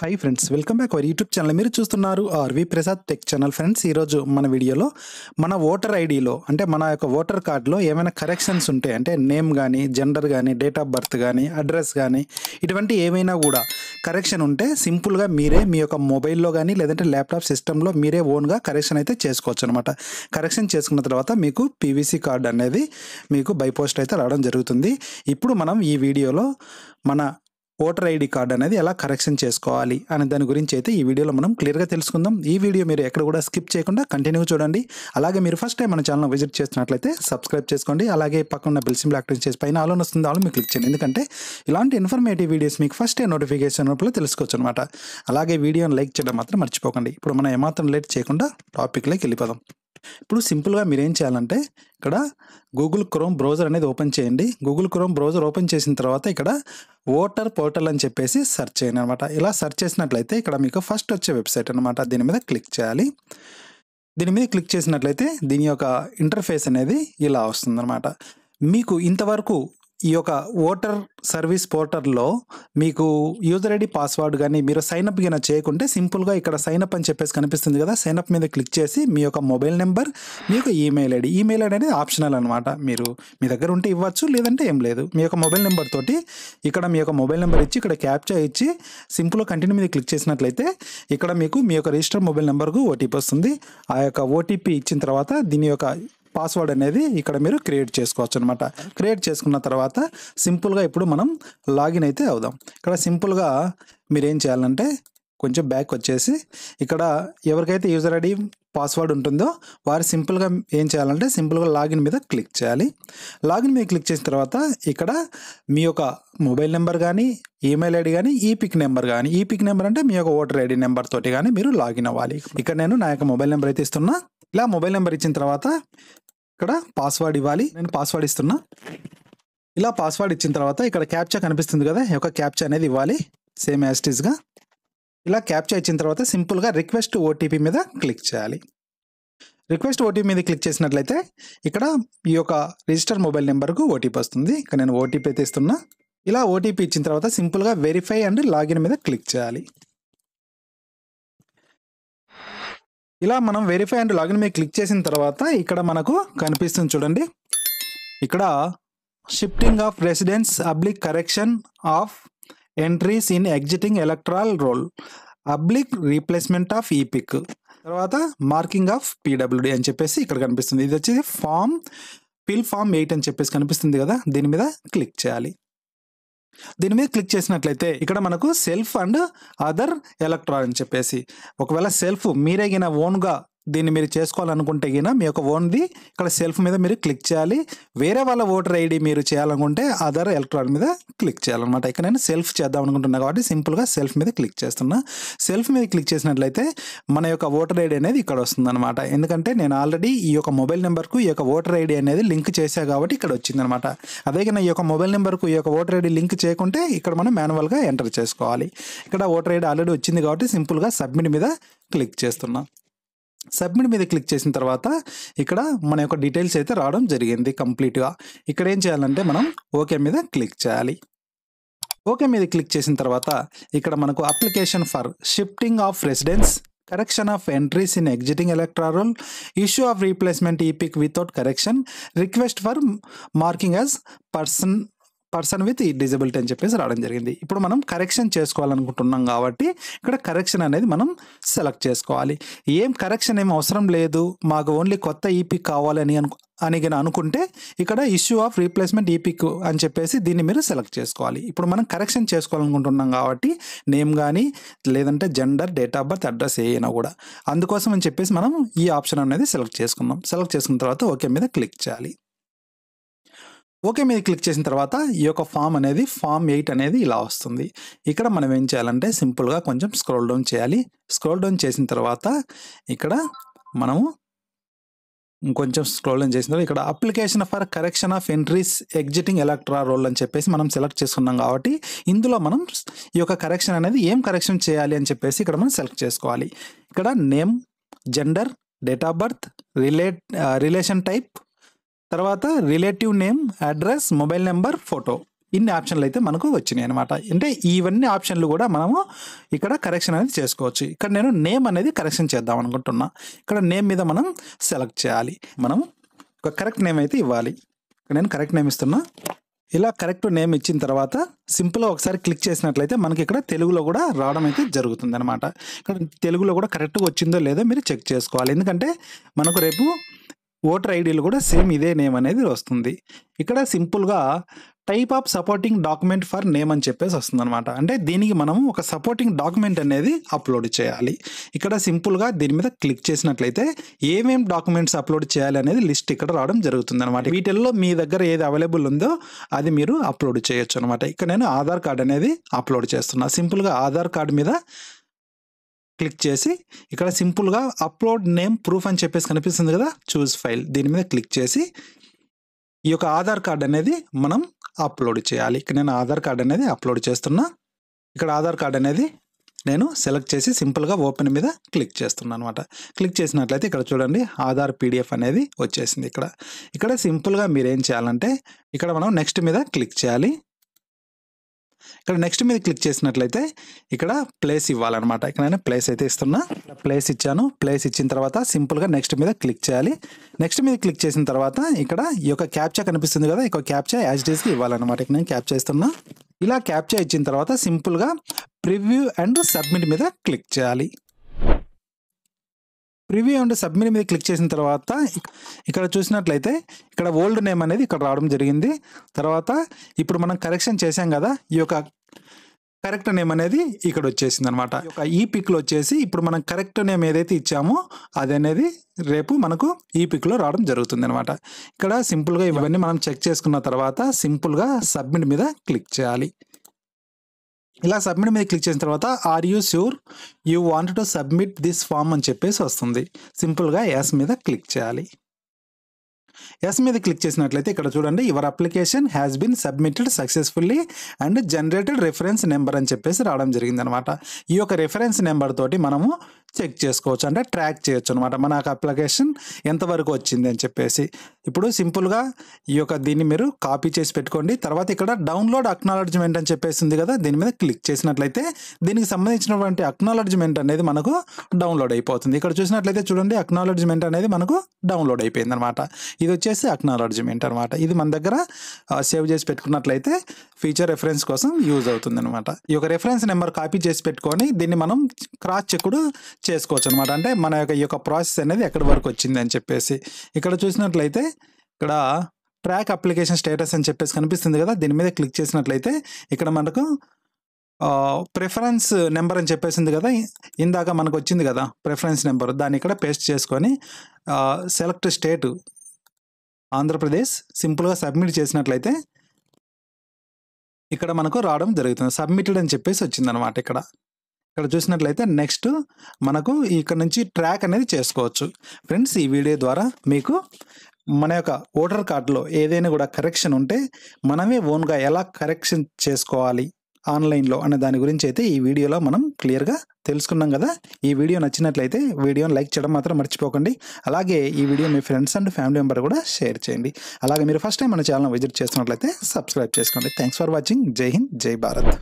hi friends welcome back our YouTube channel మీరు చూస్తున్నారు RV Prasad tech channel friends ఈరోజు మన వీడియోలో మన ఓటర్ ఐడిలో అంటే మన యొక్క ఓటర్ కార్డులో ఏమైనా కరెక్షన్స్ ఉంటాయి అంటే నేమ్ కానీ జెండర్ కానీ డేట్ ఆఫ్ బర్త్ కానీ అడ్రస్ కానీ ఇటువంటి ఏమైనా కూడా కరెక్షన్ ఉంటే సింపుల్గా మీరే మీ యొక్క మొబైల్లో కానీ లేదంటే ల్యాప్టాప్ సిస్టంలో మీరే ఓన్గా కరెక్షన్ అయితే చేసుకోవచ్చు అనమాట కరెక్షన్ చేసుకున్న తర్వాత మీకు పీవీసీ కార్డు అనేది మీకు బైపోస్ట్ అయితే రావడం జరుగుతుంది ఇప్పుడు మనం ఈ వీడియోలో మన ఓటర్ ఐడి కార్డ్ అనేది ఎలా కరెక్షన్ చేసుకోవాలి అనే దాని గురించి అయితే ఈ వీడియోలో మనం క్లియర్గా తెలుసుకుందాం ఈ వీడియో మీరు ఎక్కడ కూడా స్కిప్ చేయకుండా కంటిన్యూ చూడండి అలాగే మీరు ఫస్ట్ టైం మన ఛానల్ విజిట్ చేస్తున్నట్లయితే సబ్స్క్రైబ్ చేసుకోండి అలాగే పక్కన బెల్ సింబల్ యాక్టివ్ చేసి పైన ఆలోన్ వస్తుంది ఆలో మీరు క్లిక్ చేయండి ఎందుకంటే ఇలాంటి ఇన్ఫర్మేటివ్ వీడియోస్ మీకు ఫస్ట్ టైం నోటిఫికేషన్ రూపంలో తెలుసుకోవచ్చు అనమాట అలాగే వీడియోని లైక్ చేయడం మాత్రం మర్చిపోకండి ఇప్పుడు మనం ఏమాత్రం లేట్ చేయకుండా టాపిక్లోకి వెళ్ళిపోదాం ఇప్పుడు సింపుల్గా మీరు ఏం చేయాలంటే ఇక్కడ గూగుల్ క్రోమ్ బ్రౌజర్ అనేది ఓపెన్ చేయండి గూగుల్ క్రోమ్ బ్రౌజర్ ఓపెన్ చేసిన తర్వాత ఇక్కడ ఓటర్ పోర్టల్ అని చెప్పేసి సెర్చ్ చేయండి అనమాట ఇలా సెర్చ్ చేసినట్లయితే ఇక్కడ మీకు ఫస్ట్ వచ్చే వెబ్సైట్ అనమాట దీని మీద క్లిక్ చేయాలి దీని మీద క్లిక్ చేసినట్లయితే దీని యొక్క ఇంటర్ఫేస్ అనేది ఇలా వస్తుందన్నమాట మీకు ఇంతవరకు ఈ యొక్క ఓటర్ సర్వీస్ పోర్టల్లో మీకు యూజర్ ఐడి పాస్వర్డ్ కానీ మీరు సైన్అప్ కానీ చేయకుంటే సింపుల్గా ఇక్కడ సైన్అప్ అని చెప్పేసి కనిపిస్తుంది కదా సైన్అప్ మీద క్లిక్ చేసి మీ యొక్క మొబైల్ నెంబర్ మీ యొక్క ఈమెయిల్ ఐడి ఈమెయిల్ ఐడి అనేది ఆప్షనల్ అనమాట మీరు మీ దగ్గర ఉంటే ఇవ్వచ్చు లేదంటే ఏం లేదు మీ యొక్క మొబైల్ నెంబర్ తోటి ఇక్కడ మీ యొక్క మొబైల్ నెంబర్ ఇచ్చి ఇక్కడ క్యాప్చర్ ఇచ్చి సింపుల్గా కంటిన్యూ మీద క్లిక్ చేసినట్లయితే ఇక్కడ మీకు మీ యొక్క రిజిస్టర్ మొబైల్ నెంబర్కు ఓటీపీ వస్తుంది ఆ యొక్క ఓటీపీ ఇచ్చిన తర్వాత దీని యొక్క పాస్వర్డ్ అనేది ఇక్కడ మీరు క్రియేట్ చేసుకోవచ్చు అనమాట క్రియేట్ చేసుకున్న తర్వాత సింపుల్గా ఇప్పుడు మనం లాగిన్ అయితే అవుదాం ఇక్కడ సింపుల్గా మీరు ఏం చేయాలంటే కొంచెం బ్యాక్ వచ్చేసి ఇక్కడ ఎవరికైతే యూజర్ ఐడి పాస్వర్డ్ ఉంటుందో వారు సింపుల్గా ఏం చేయాలంటే సింపుల్గా లాగిన్ మీద క్లిక్ చేయాలి లాగిన్ మీద క్లిక్ చేసిన తర్వాత ఇక్కడ మీ యొక్క మొబైల్ నెంబర్ కానీ ఈమెయిల్ ఐడి కానీ ఈపిక్ నెంబర్ కానీ ఈపిక్ నెంబర్ అంటే మీ యొక్క ఓటర్ ఐడి నెంబర్ తోటి కానీ మీరు లాగిన్ అవ్వాలి ఇక్కడ నేను నా యొక్క మొబైల్ నెంబర్ అయితే ఇస్తున్నా ఇలా మొబైల్ నెంబర్ ఇచ్చిన తర్వాత ఇక్కడ పాస్వర్డ్ ఇవ్వాలి నేను పాస్వర్డ్ ఇస్తున్నా ఇలా పాస్వర్డ్ ఇచ్చిన తర్వాత ఇక్కడ క్యాప్చా కనిపిస్తుంది కదా ఒక క్యాప్చా అనేది ఇవ్వాలి సేమ్ యాస్టీస్గా ఇలా క్యాప్చా ఇచ్చిన తర్వాత సింపుల్గా రిక్వెస్ట్ ఓటీపీ మీద క్లిక్ చేయాలి రిక్వెస్ట్ ఓటీపీ మీద క్లిక్ చేసినట్లయితే ఇక్కడ ఈ యొక్క రిజిస్టర్ మొబైల్ నెంబర్కు ఓటీపీ వస్తుంది ఇక్కడ నేను ఓటీపీ అయితే ఇస్తున్నా ఇలా ఓటీపీ ఇచ్చిన తర్వాత సింపుల్గా వెరిఫై అండ్ లాగిన్ మీద క్లిక్ చేయాలి ఇలా మనం వెరిఫై అండ్ లాగిన్ మీద క్లిక్ చేసిన తర్వాత ఇక్కడ మనకు కనిపిస్తుంది చూడండి ఇక్కడ shifting of residence oblique correction of entries in existing electoral roll oblique replacement of EPIC తర్వాత మార్కింగ్ ఆఫ్ పీడబ్ల్యూడీ అని చెప్పేసి ఇక్కడ కనిపిస్తుంది ఇది వచ్చేసి ఫామ్ పిల్ ఫామ్ ఎయిట్ అని చెప్పేసి కనిపిస్తుంది కదా దీని మీద క్లిక్ చేయాలి దీని మీద క్లిక్ చేసినట్లయితే ఇక్కడ మనకు సెల్ఫ్ అండ్ అదర్ ఎలక్ట్రాన్ అని చెప్పేసి ఒకవేళ సెల్ఫ్ మీరే గిన ఓన్గా దీన్ని మీరు చేసుకోవాలనుకుంటే గిన మీ యొక్క ఓన్ది ఇక్కడ సెల్ఫ్ మీద మీరు క్లిక్ చేయాలి వేరే వాళ్ళ ఓటర్ ఐడి మీరు చేయాలనుకుంటే ఆధార్ ఎలక్ట్రాన్ మీద క్లిక్ చేయాలన్నమాట ఇక్కడ నేను సెల్ఫ్ చేద్దాం అనుకుంటున్నా కాబట్టి సింపుల్గా సెల్ఫ్ మీద క్లిక్ చేస్తున్నా సెల్ఫ్ మీద క్లిక్ చేసినట్లయితే మన యొక్క ఓటర్ ఐడి అనేది ఇక్కడ వస్తుందన్నమాట ఎందుకంటే నేను ఆల్రెడీ ఈ యొక్క మొబైల్ నెంబర్కు ఈ యొక్క ఓటర్ ఐడి అనేది లింక్ చేశా కాబట్టి ఇక్కడ వచ్చిందనమాట అదే కన్నా ఈ యొక్క మొబైల్ నెంబర్కు ఈ యొక్క ఓటర్ ఐడి లింక్ చేయకుంటే ఇక్కడ మనం మాన్యువల్గా ఎంటర్ చేసుకోవాలి ఇక్కడ ఓటర్ ఐడి ఆల్రెడీ వచ్చింది కాబట్టి సింపుల్గా సబ్మిట్ మీద క్లిక్ చేస్తున్నాం సబ్మిట్ మీద క్లిక్ చేసిన తర్వాత ఇక్కడ మన యొక్క డీటెయిల్స్ అయితే రావడం జరిగింది కంప్లీట్గా ఇక్కడ ఏం చేయాలంటే మనం ఓకే మీద క్లిక్ చేయాలి ఓకే మీద క్లిక్ చేసిన తర్వాత ఇక్కడ మనకు application for shifting of residence correction of entries in existing electoral roll issue of replacement EPIC without correction request for marking as person person with disability అని చెప్పేసి రావడం జరిగింది ఇప్పుడు మనం కరెక్షన్ చేసుకోవాలనుకుంటున్నాం కాబట్టి ఇక్కడ కరెక్షన్ అనేది మనం సెలెక్ట్ చేసుకోవాలి ఏం కరెక్షన్ ఏం అవసరం లేదు మాకు ఓన్లీ కొత్త ఈపీ e కావాలని అను అని అనుకుంటే ఇక్కడ issue of replacement EPIC e అని చెప్పేసి దీన్ని మీరు సెలెక్ట్ చేసుకోవాలి ఇప్పుడు మనం కరెక్షన్ చేసుకోవాలనుకుంటున్నాం కాబట్టి నేమ్ కానీ లేదంటే gender date of birth address ఏనా కూడా అందుకోసం అని చెప్పేసి మనం ఈ ఆప్షన్ అనేది సెలెక్ట్ చేసుకుందాం సెలెక్ట్ చేసుకున్న తర్వాత ఓకే మీద క్లిక్ చేయాలి ఓకే మీద క్లిక్ చేసిన తర్వాత ఈ యొక్క ఫామ్ అనేది ఫామ్ ఎయిట్ అనేది ఇలా వస్తుంది ఇక్కడ మనం ఏం చేయాలంటే సింపుల్గా కొంచెం స్క్రోల్ డౌన్ చేయాలి స్క్రోల్ డౌన్ చేసిన తర్వాత ఇక్కడ మనము ఇంకొంచెం స్క్రోల్ డౌన్ చేసిన తర్వాత ఇక్కడ application for correction of entries existing electoral roll అని చెప్పేసి మనం సెలెక్ట్ చేసుకున్నాం కాబట్టి ఇందులో మనం ఈ యొక్క కరెక్షన్ అనేది ఏం కరెక్షన్ చేయాలి అని చెప్పేసి ఇక్కడ మనం సెలెక్ట్ చేసుకోవాలి ఇక్కడ name gender date of birth relate relation type తర్వాత relative name address mobile number photo ఇన్ని ఆప్షన్లు అయితే మనకు వచ్చినాయి అనమాట అంటే ఇవన్నీ ఆప్షన్లు కూడా మనము ఇక్కడ కరెక్షన్ అనేది చేసుకోవచ్చు ఇక్కడ నేను నేమ్ అనేది కరెక్షన్ చేద్దాం అనుకుంటున్నా ఇక్కడ నేమ్ మీద మనం సెలెక్ట్ చేయాలి మనం ఒక కరెక్ట్ నేమ్ అయితే ఇవ్వాలి నేను కరెక్ట్ నేమ్ ఇస్తున్నా ఇలా కరెక్ట్ నేమ్ ఇచ్చిన తర్వాత సింపుల్గా ఒకసారి క్లిక్ చేసినట్లయితే మనకి ఇక్కడ తెలుగులో కూడా రావడం అయితే జరుగుతుంది అనమాట ఇక్కడ తెలుగులో కూడా కరెక్ట్గా వచ్చిందో లేదో మీరు చెక్ చేసుకోవాలి ఎందుకంటే మనకు రేపు ఓటర్ ఐడీలు కూడా సేమ్ ఇదే నేమ్ అనేది వస్తుంది ఇక్కడ సింపుల్గా type of supporting document for name అని చెప్పేసి వస్తుంది అనమాట అంటే దీనికి మనం ఒక సపోర్టింగ్ డాక్యుమెంట్ అనేది అప్లోడ్ చేయాలి ఇక్కడ సింపుల్గా దీని మీద క్లిక్ చేసినట్లయితే ఏమేం డాక్యుమెంట్స్ అప్లోడ్ చేయాలి అనేది లిస్ట్ ఇక్కడ రావడం జరుగుతుంది అనమాట వీటిల్లో మీ దగ్గర ఏది అవైలబుల్ ఉందో అది మీరు అప్లోడ్ చేయొచ్చు అనమాట ఇక్కడ నేను ఆధార్ కార్డ్ అనేది అప్లోడ్ చేస్తున్నా సింపుల్గా ఆధార్ కార్డ్ మీద క్లిక్ చేసి ఇక్కడ సింపుల్గా అప్లోడ్ నేమ్ ప్రూఫ్ అని చెప్పేసి కనిపిస్తుంది కదా చూస్ ఫైల్ దీని మీద క్లిక్ చేసి ఈ యొక్క ఆధార్ కార్డ్ అనేది మనం అప్లోడ్ చేయాలి ఇక్కడ నేను ఆధార్ కార్డ్ అనేది అప్లోడ్ చేస్తున్నా ఇక్కడ ఆధార్ కార్డ్ అనేది నేను సెలెక్ట్ చేసి సింపుల్గా ఓపెన్ మీద క్లిక్ చేస్తున్నా అనమాట క్లిక్ చేసినట్లయితే ఇక్కడ చూడండి ఆధార్ పీడిఎఫ్ అనేది వచ్చేసింది ఇక్కడ ఇక్కడ సింపుల్గా మీరు ఏం చేయాలంటే ఇక్కడ మనం నెక్స్ట్ మీద క్లిక్ చేయాలి ఇక్కడ నెక్స్ట్ మీద క్లిక్ చేసినట్లయితే ఇక్కడ ప్లేస్ ఇవ్వాలన్నమాట ఇక్కడ నేను ప్లేస్ అయితే ఇస్తున్నా ప్లేస్ ఇచ్చాను ప్లేస్ ఇచ్చిన తర్వాత సింపుల్గా నెక్స్ట్ మీద క్లిక్ చేయాలి నెక్స్ట్ మీద క్లిక్ చేసిన తర్వాత ఇక్కడ ఈ యొక్క క్యాప్చా కనిపిస్తుంది కదా ఇక క్యాప్చా యాజ్ డేస్కి ఇవ్వాలన్నమాట ఇక్కడ నేను క్యాప్ చేస్తున్నా ఇలా క్యాప్చా ఇచ్చిన తర్వాత సింపుల్గా ప్రివ్యూ అండ్ సబ్మిట్ మీద క్లిక్ చేయాలి రివ్యూ అండ్ సబ్మిట్ మీద క్లిక్ చేసిన తర్వాత ఇక్కడ చూసినట్లయితే ఇక్కడ ఓల్డ్ నేమ్ అనేది ఇక్కడ రావడం జరిగింది తర్వాత ఇప్పుడు మనం కరెక్షన్ చేసాం కదా ఈ యొక్క కరెక్ట్ నేమ్ అనేది ఇక్కడ వచ్చేసింది అనమాట ఈ పిక్లో వచ్చేసి ఇప్పుడు మనం కరెక్ట్ నేమ్ ఏదైతే ఇచ్చామో అది అనేది రేపు మనకు ఈ పిక్లో రావడం జరుగుతుంది అనమాట ఇక్కడ సింపుల్గా ఇవన్నీ మనం చెక్ చేసుకున్న తర్వాత సింపుల్గా సబ్మిట్ మీద క్లిక్ చేయాలి ఇలా సబ్మిట్ మీద క్లిక్ చేసిన తర్వాత are you sure you want to submit this form అని చెప్పేసి వస్తుంది సింపుల్గా ఎస్ మీద క్లిక్ చేయాలి ఎస్ మీద క్లిక్ చేసినట్లయితే ఇక్కడ చూడండి your application has been submitted successfully and generated reference number అని చెప్పేసి రావడం జరిగిందనమాట ఈ యొక్క రిఫరెన్స్ నెంబర్ తోటి మనము చెక్ చేసుకోవచ్చు అంటే ట్రాక్ చేయొచ్చు అనమాట మన అప్లికేషన్ ఎంతవరకు వచ్చింది అని చెప్పేసి ఇప్పుడు సింపుల్గా ఈ యొక్క దీన్ని మీరు కాపీ చేసి పెట్టుకోండి తర్వాత ఇక్కడ డౌన్లోడ్ అక్నాలజ్మెంట్ అని చెప్పేసింది కదా దీని మీద క్లిక్ చేసినట్లయితే దీనికి సంబంధించినటువంటి అక్నాలజ్మెంట్ అనేది మనకు డౌన్లోడ్ అయిపోతుంది ఇక్కడ చూసినట్లయితే చూడండి అక్నాలజ్మెంట్ అనేది మనకు డౌన్లోడ్ అయిపోయింది అనమాట ఇది వచ్చేసి అక్నాలజ్మెంట్ అనమాట ఇది మన దగ్గర సేవ్ చేసి పెట్టుకున్నట్లయితే ఫీచర్ రెఫరెన్స్ కోసం యూజ్ అవుతుంది అనమాట ఈ యొక్క రెఫరెన్స్ నెంబర్ కాపీ చేసి పెట్టుకొని దీన్ని మనం క్రాస్ చెక్కుడు చేసుకోవచ్చు అనమాట అంటే మన యొక్క ఈ యొక్క ప్రాసెస్ అనేది ఎక్కడి వరకు వచ్చింది అని చెప్పేసి ఇక్కడ చూసినట్లయితే ఇక్కడ ట్రాక్ అప్లికేషన్ స్టేటస్ అని చెప్పేసి కనిపిస్తుంది కదా దీని మీద క్లిక్ చేసినట్లయితే ఇక్కడ మనకు ప్రిఫరెన్స్ నెంబర్ అని చెప్పేసింది కదా ఇందాక మనకు వచ్చింది కదా ప్రిఫరెన్స్ నెంబర్ దాన్ని ఇక్కడ పేస్ట్ చేసుకొని సెలెక్ట్ స్టేట్ ఆంధ్రప్రదేశ్ సింపుల్గా సబ్మిట్ చేసినట్లయితే ఇక్కడ మనకు రావడం జరుగుతుంది సబ్మిటెడ్ అని చెప్పేసి వచ్చిందనమాట ఇక్కడ ఇక్కడ చూసినట్లయితే నెక్స్ట్ మనకు ఇక్కడ నుంచి ట్రాక్ అనేది చేసుకోవచ్చు ఫ్రెండ్స్ ఈ వీడియో ద్వారా మీకు మన యొక్క ఓటర్ కార్డులో ఏదైనా కూడా కరెక్షన్ ఉంటే మనమే ఓన్గా ఎలా కరెక్షన్ చేసుకోవాలి ఆన్లైన్లో అనే దాని గురించి అయితే ఈ వీడియోలో మనం క్లియర్గా తెలుసుకున్నాం కదా ఈ వీడియో నచ్చినట్లయితే వీడియోని లైక్ చేయడం మాత్రం మర్చిపోకండి అలాగే ఈ వీడియో మీ ఫ్రెండ్స్ అండ్ ఫ్యామిలీ మెంబర్ కూడా షేర్ చేయండి అలాగే మీరు ఫస్ట్ టైం మన ఛానల్ విజిట్ చేస్తున్నట్లయితే సబ్స్క్రైబ్ చేసుకోండి థ్యాంక్స్ ఫర్ వాచింగ్ జై హింద్ జై భారత్